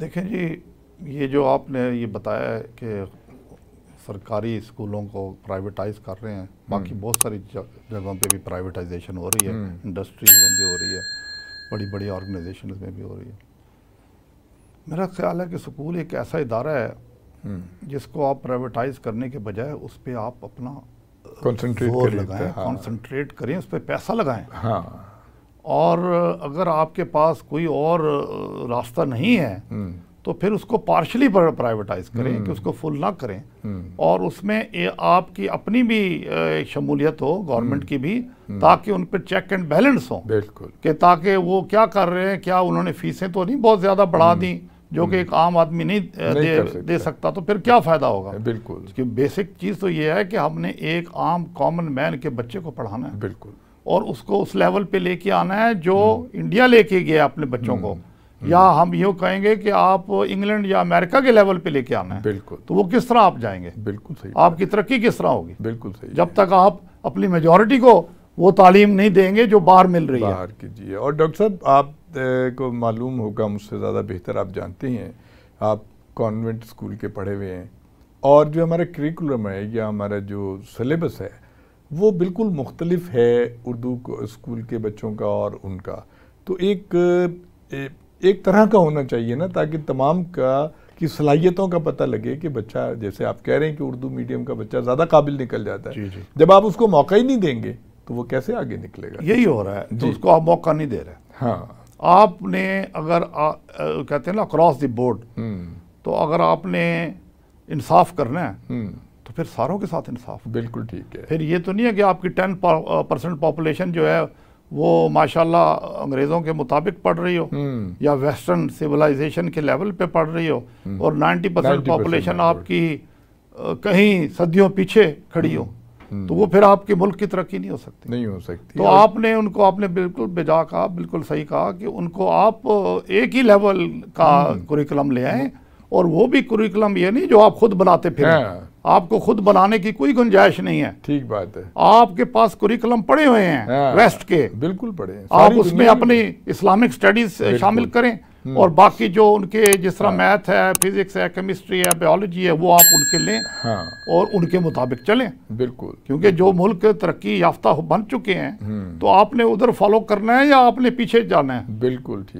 देखें जी ये जो आपने ये बताया कि सरकारी स्कूलों को प्राइवेटाइज कर रहे हैं हम्म। बाकी बहुत सारी जगहों पे भी प्राइवेटाइजेशन हो रही है हम्म। इंडस्ट्रीज में भी हो रही है बड़ी बड़ी ऑर्गेनाइजेशन में भी हो रही है मेरा ख्याल है कि स्कूल एक ऐसा इदारा है हम्म। जिसको आप प्राइवेटाइज करने के बजाय उस पर आप अपना कॉन्सेंट्रेट लगाएं कॉन्सेंट्रेट हाँ। करें उस पर पैसा लगाएं हाँ और अगर आपके पास कोई और रास्ता नहीं है हम्म। तो फिर उसको पार्शली प्राइवेटाइज करें हम्म। कि उसको फुल ना करें हम्म। और उसमें ये आपकी अपनी भी शमूलियत हो गवर्नमेंट की भी ताकि उन पर चेक एंड बैलेंस हो बिल्कुल कि ताकि वो क्या कर रहे हैं क्या उन्होंने फीसें तो नहीं बहुत ज़्यादा बढ़ा दी जो कि एक आम आदमी नहीं, नहीं दे, सकता। दे सकता तो फिर क्या फ़ायदा होगा बिल्कुल बेसिक चीज़ तो ये है कि हमने एक आम कॉमन मैन के बच्चे को पढ़ाना है बिल्कुल और उसको उस लेवल पे लेके आना है जो इंडिया हम्म। लेके गया अपने बच्चों को हम्म। या हम यूँ कहेंगे कि आप इंग्लैंड या अमेरिका के लेवल पे लेके आना है बिल्कुल तो वो किस तरह आप जाएंगे बिल्कुल सही आपकी तरक्की किस तरह होगी बिल्कुल सही जब तक आप अपनी मेजोरिटी को वो तालीम नहीं देंगे जो बाहर मिल रही है बाहर कीजिए और डॉक्टर साहब आप को मालूम होगा मुझसे ज़्यादा बेहतर आप जानते हैं आप कॉन्वेंट स्कूल के पढ़े हुए हैं और जो हमारा करिकुलम है या हमारा जो सिलेबस है वो बिल्कुल मुख्तलिफ है उर्दू स्कूल के बच्चों का और उनका तो एक एक तरह का होना चाहिए ना ताकि तमाम का की सलाहियतों का पता लगे कि बच्चा जैसे आप कह रहे हैं कि उर्दू मीडियम का बच्चा ज़्यादा काबिल निकल जाता है जी जी। जब आप उसको मौका ही नहीं देंगे तो वो कैसे आगे निकलेगा यही हो रहा है तो उसको आप मौका नहीं दे रहे हाँ आपने अगर आ, आ, कहते हैं ना अक्रॉस द बोर्ड तो अगर आपने इंसाफ करना है हम्म। तो फिर सारों के साथ इंसाफ बिल्कुल ठीक है फिर ये तो नहीं है कि आपकी टेन परसेंट पॉपुलेशन जो है वो माशाल्लाह अंग्रेज़ों के मुताबिक पढ़ रही हो हम्म। या वेस्टर्न सिविलाइजेशन के लेवल पे पढ़ रही हो हम्म। और 90 परसेंट पॉपुलेशन आपकी कहीं सदियों पीछे खड़ी हो हम्म। तो वो फिर आपके मुल्क की तरक्की नहीं हो सकती नहीं हो सकती तो आपने उनको आपने बिल्कुल बेजा कहा बिल्कुल सही कहा कि उनको आप एक ही लेवल का कुरिकुलम ले आए और वो भी कुरिकुलम ये नहीं जो आप खुद बनाते फिर हाँ। आपको खुद बनाने की कोई गुंजाइश नहीं है ठीक बात है आपके पास कुरिकुलम पड़े हुए हैं वेस्ट हाँ। के बिल्कुल पड़े हैं आप उसमें अपनी इस्लामिक स्टडीज शामिल करें हम्म। और बाकी जो उनके जिस तरह मैथ हाँ। है फिजिक्स है केमिस्ट्री है बायोलॉजी है वो आप उनके लें हाँ। और उनके मुताबिक चलें बिल्कुल क्योंकि जो मुल्क तरक्की याफ्ता बन चुके हैं हम्म। तो आपने उधर फॉलो करना है या आपने पीछे जाना है बिल्कुल ठीक